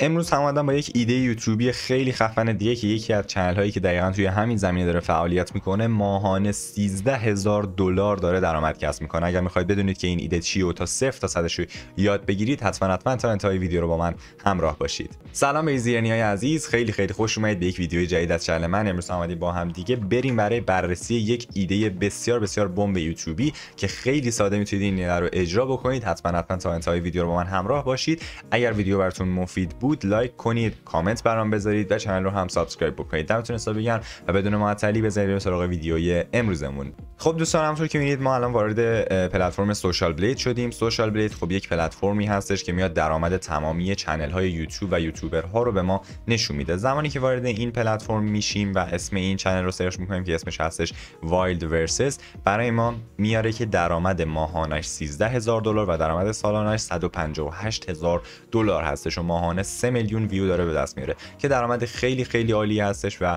امروز هم با یک ایده یوتیوبی خیلی خفن دیگه که یکی از چنل هایی که دقیقا توی همین زمینه داره فعالیت میکنه ماهانه 13 هزار دلار داره درآمد کسب میکنه اگر میخواید بدونید که این ایده چیه و تا صفر تا صدش رو یاد بگیرید حتما حتما تا انتهای ویدیو رو با من همراه باشید سلام به های عزیز خیلی خیلی خوش اومدید به یک ویدیو جدید از چنل من امروز هم با هم دیگه بریم برای بررسی یک ایده بسیار بسیار بمب یوتیوبی که خیلی ساده میتونید این رو اجرا بکنید حتما حتما تا انتهای ویدیو رو با من همراه باشید اگر ویدیو براتون مفید بود بود لایک کنید کامنت برام بذارید و چنل رو هم سابسکرایب بکنید دمتون حساب بگم و بدون معطلی بزنید سراغ ویدیوی امروزمون خب دوستان همونطور که میرید ما الان وارد پلتفرم سوشال بلید شدیم سوشال بلید خب یک پلتفرمی هستش که میاد درآمد تمامی چنل های یوتیوب و یوتیوبرها رو به ما نشون میده زمانی که وارد این پلتفرم میشیم و اسم این چنل رو سرچ میکنیم که اسمش هستش وایلد ورسس برای ما میاره که درآمد ماهانش 13 هزار دلار و درآمد سالانش 158 هزار دلار هستش و ماهانه 3 میلیون ویو داره به دست میاره که درآمد خیلی خیلی عالی هستش و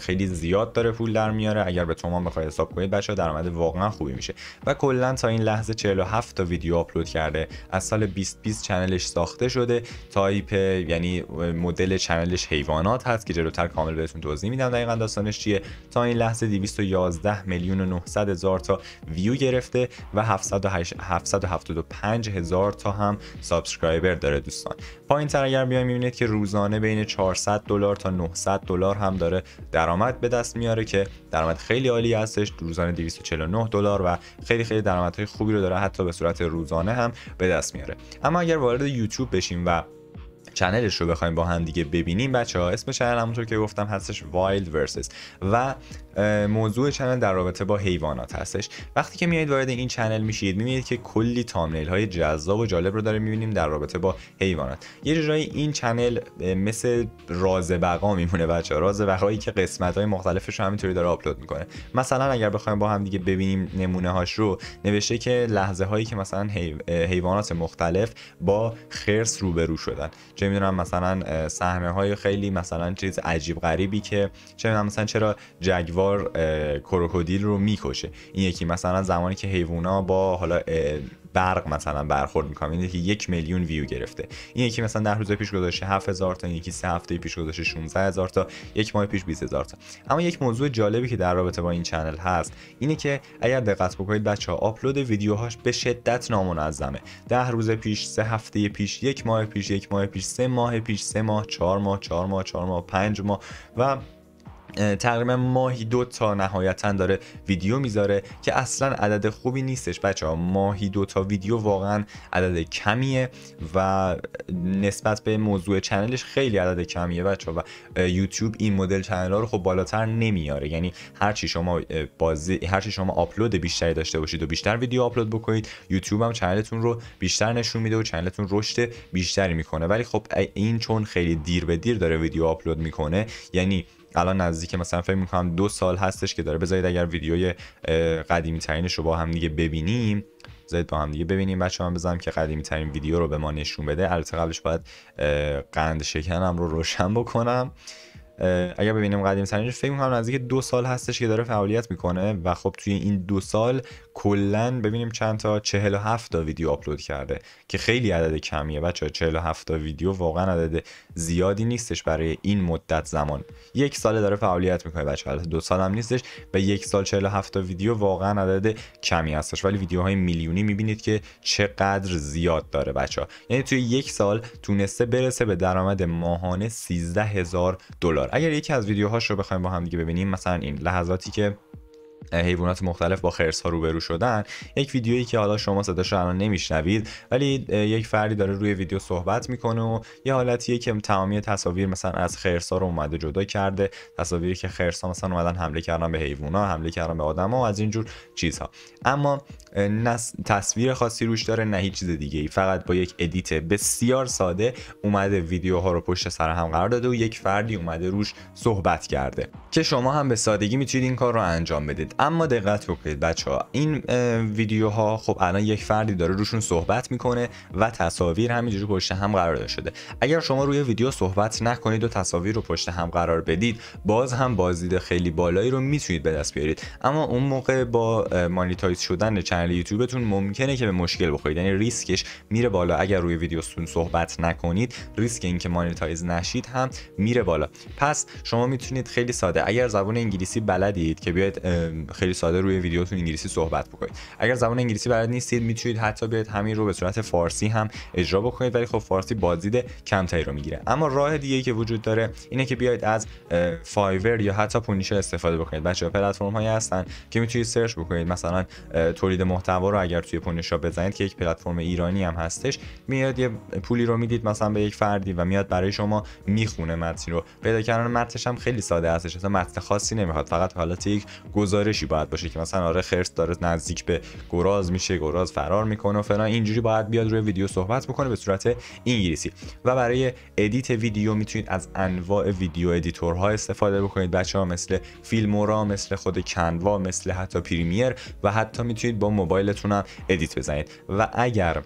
خیلی زیاد داره پول در میاره اگر به حساب کنید و درآمد واقعا خوبی میشه و کلا تا این لحظه 47 تا ویدیو آپلود کرده از سال 2020 چنلش ساخته شده تایپ یعنی مدل چنلش حیوانات هست که جلوتر کامل بهتون توضیح میدم دقیقا داستانش چیه تا این لحظه 211 میلیون و 900 هزار تا ویو گرفته و 775 هزار تا هم سابسکرایبر داره دوستان پایین تر اگر بیایم میبینید که روزانه بین 400 دلار تا 900 دلار هم داره درآمد به دست میاره که درآمد خیلی عالی هستش روزانه 249 دلار و خیلی خیلی درآمدهای خوبی رو داره حتی به صورت روزانه هم به دست میاره اما اگر وارد یوتیوب بشیم و چنلش رو بخوایم با هم دیگه ببینیم بچه ها اسم چنل همونطور که گفتم هستش Wild ورسس و موضوع چنل در رابطه با حیوانات هستش وقتی که میایید وارد این چنل میشید میبینید که کلی تامنیل های جذاب و جالب رو داره میبینیم در رابطه با حیوانات یه جورایی این چنل مثل راز بقا میمونه بچه ها راز بقایی که قسمت های مختلفش رو همینطوری داره آپلود میکنه مثلا اگر بخوایم با هم دیگه ببینیم نمونه هاش رو نوشته که لحظه هایی که مثلا حیوانات مختلف با خرس روبرو شدن چه میدونم مثلا صحنه های خیلی مثلا چیز عجیب غریبی که چه میدونم مثلا چرا جگوار کروکودیل رو میکشه این یکی مثلا زمانی که حیوونا با حالا برق مثلا برخورد میکنم این یکی یک میلیون ویو گرفته این یکی مثلا ده روز پیش گذاشته 7000 تا این یکی سه هفته پیش گذاشته 16000 تا یک ماه پیش 20000 تا اما یک موضوع جالبی که در رابطه با این چنل هست اینه که اگر دقت بکنید بچه ها آپلود ویدیوهاش به شدت نامنظمه ده روز پیش سه هفته پیش یک ماه پیش یک ماه پیش سه ماه پیش سه ماه چهار ماه چهار ماه چهار ماه پنج ماه و تقریبا ماهی دو تا نهایتا داره ویدیو میذاره که اصلا عدد خوبی نیستش بچه ها ماهی دو تا ویدیو واقعا عدد کمیه و نسبت به موضوع چنلش خیلی عدد کمیه بچه ها و یوتیوب این مدل چنل ها رو خب بالاتر نمیاره یعنی هرچی شما بازی هرچی شما آپلود بیشتری داشته باشید و بیشتر ویدیو آپلود بکنید یوتیوب هم چنلتون رو بیشتر نشون میده و چنلتون رشد بیشتری میکنه ولی خب این چون خیلی دیر به دیر داره ویدیو آپلود میکنه یعنی الان نزدیک مثلا فکر میکنم دو سال هستش که داره بذارید اگر ویدیوی قدیمی ترینش رو با هم دیگه ببینیم بذارید با هم دیگه ببینیم بچه من بزنم که قدیمی ترین ویدیو رو به ما نشون بده البته قبلش باید قند شکنم رو روشن بکنم اگر ببینیم قدیم سنجی فکر میکنم نزدیک دو سال هستش که داره فعالیت میکنه و خب توی این دو سال کلا ببینیم چند تا 47 تا ویدیو آپلود کرده که خیلی عدد کمیه بچه 47 تا ویدیو واقعا عدد زیادی نیستش برای این مدت زمان یک سال داره فعالیت میکنه بچه البته دو سال هم نیستش و یک سال 47 تا ویدیو واقعا عدد کمی هستش ولی ویدیوهای میلیونی میبینید که چقدر زیاد داره بچه یعنی توی یک سال تونسته برسه به درآمد ماهانه 13000 دلار اگر یکی از ویدیوهاش رو بخوایم با هم دیگه ببینیم مثلا این لحظاتی که حیوانات مختلف با خرس ها روبرو شدن یک ویدیویی که حالا شما صداش الان نمیشنوید ولی یک فردی داره روی ویدیو صحبت میکنه و یه حالتیه که تمامی تصاویر مثلا از خرس ها رو اومده جدا کرده تصاویری که خرس ها مثلا اومدن حمله کردن به حیوانات حمله کردن به ها و از اینجور چیزها اما نه تصویر خاصی روش داره نه هیچ چیز دیگه ای فقط با یک ادیت بسیار ساده اومده ویدیوها رو پشت سر هم قرار داده و یک فردی اومده روش صحبت کرده که شما هم به سادگی میتونید این کار رو انجام بدید اما دقت بکنید بچه ها این ویدیوها خب الان یک فردی داره روشون صحبت میکنه و تصاویر همینجوری پشت هم قرار داده شده اگر شما روی ویدیو صحبت نکنید و تصاویر رو پشت هم قرار بدید باز هم بازدید خیلی بالایی رو میتونید به دست بیارید اما اون موقع با مانیتایز شدن چنل یوتیوبتون ممکنه که به مشکل بخورید یعنی ریسکش میره بالا اگر روی ویدیوتون صحبت نکنید ریسک اینکه مانیتایز نشید هم میره بالا پس شما میتونید خیلی ساده اگر زبان انگلیسی بلدید که بیاید خیلی ساده روی ویدیوتون انگلیسی صحبت بکنید اگر زبان انگلیسی بلد نیستید میتونید حتی بیاید همین رو به صورت فارسی هم اجرا بکنید ولی خب فارسی بازدید کمتری رو میگیره اما راه دیگه که وجود داره اینه که بیاید از فایور یا حتی پونیشر استفاده بکنید بچه‌ها پلتفرم هایی هستن که میتونید سرچ بکنید مثلا تولید محتوا رو اگر توی پونیشا بزنید که یک پلتفرم ایرانی هم هستش میاد یه پولی رو میدید مثلا به یک فردی و میاد برای شما میخونه متن رو پیدا کردن متنش هم خیلی ساده هستش اصلا متن خاصی نمیخواد فقط حالت یک گزارشی باید باشه که مثلا آره خرس داره نزدیک به گراز میشه گراز فرار میکنه و فلان اینجوری باید بیاد روی ویدیو صحبت بکنه به صورت انگلیسی و برای ادیت ویدیو میتونید از انواع ویدیو ادیتورها استفاده بکنید بچه ها مثل فیلمورا مثل خود کنوا مثل حتی پریمیر و حتی میتونید با موبایلتون هم ادیت بزنید و اگر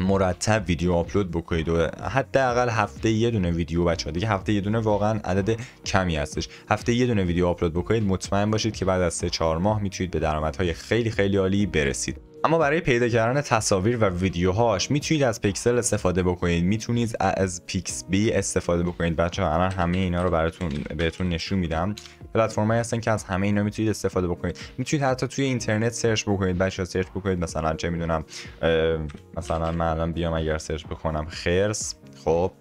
مرتب ویدیو آپلود بکنید و حداقل هفته یه دونه ویدیو بچه دیگه هفته یه دونه واقعا عدد کمی هستش هفته یه دونه ویدیو آپلود بکنید مطمئن باشید که بعد از سه 4 ماه میتونید به درآمدهای خیلی خیلی عالی برسید اما برای پیدا کردن تصاویر و ویدیوهاش میتونید از پیکسل استفاده بکنید میتونید از پیکس بی استفاده بکنید بچه ها الان همه اینا رو براتون بهتون نشون میدم پلتفرم هستن که از همه اینا میتونید استفاده بکنید میتونید حتی توی اینترنت سرچ بکنید بچه ها سرچ بکنید مثلا چه میدونم مثلا من الان بیام اگر سرچ بکنم خرس خب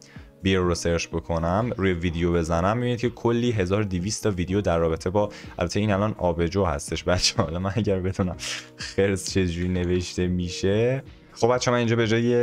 بیر رو سرچ بکنم روی ویدیو بزنم میبینید که کلی 1200 تا ویدیو در رابطه با البته این الان آبجو هستش بچه حالا من اگر بتونم خرس چجوری نوشته میشه خب بچه من اینجا به جای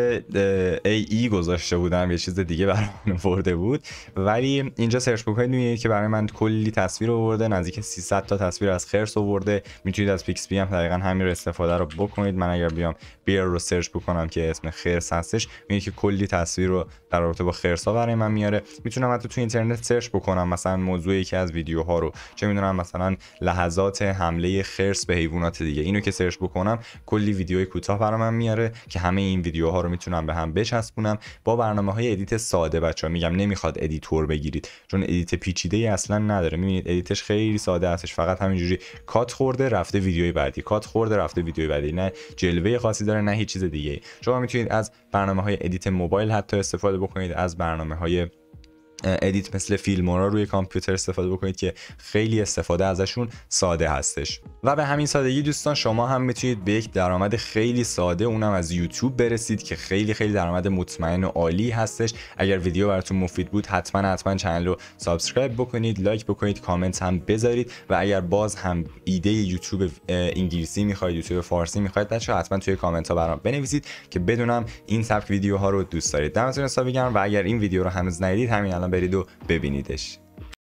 ای e گذاشته بودم یه چیز دیگه برام ورده بود ولی اینجا سرچ بکنید میبینید که برای من کلی تصویر آورده نزدیک 300 تا تصویر از خرس آورده میتونید از پیکس بی هم دقیقا همین استفاده رو بکنید من اگر بیام بیر رو سرچ بکنم که اسم خرس هستش میبینید که کلی تصویر رو در رابطه با خرس برای من میاره میتونم حتی تو اینترنت سرچ بکنم مثلا موضوع یکی از ویدیوها رو چه میدونم مثلا لحظات حمله خرس به حیوانات دیگه اینو که سرچ بکنم کلی ویدیوی کوتاه برام میاره که همه این ویدیوها رو میتونم به هم بچسبونم با برنامه های ادیت ساده بچه ها میگم نمیخواد ادیتور بگیرید چون ادیت پیچیده ای اصلا نداره میبینید ادیتش خیلی ساده هستش فقط همینجوری کات خورده رفته ویدیوی بعدی کات خورده رفته ویدیوی بعدی نه جلوه خاصی داره نه هیچ چیز دیگه شما میتونید از برنامه های ادیت موبایل حتی استفاده بکنید از برنامه های ادیت مثل فیلمورا روی کامپیوتر استفاده بکنید که خیلی استفاده ازشون ساده هستش و به همین سادگی دوستان شما هم میتونید به یک درآمد خیلی ساده اونم از یوتیوب برسید که خیلی خیلی درآمد مطمئن و عالی هستش اگر ویدیو براتون مفید بود حتما حتما چنل رو سابسکرایب بکنید لایک بکنید کامنت هم بذارید و اگر باز هم ایده یوتیوب انگلیسی میخواید یوتیوب فارسی میخواید بچه‌ها حتما توی کامنت ها برام بنویسید که بدونم این سبک ویدیوها رو دوست دارید دمتون و اگر این ویدیو رو هنوز همین برید و ببینیدش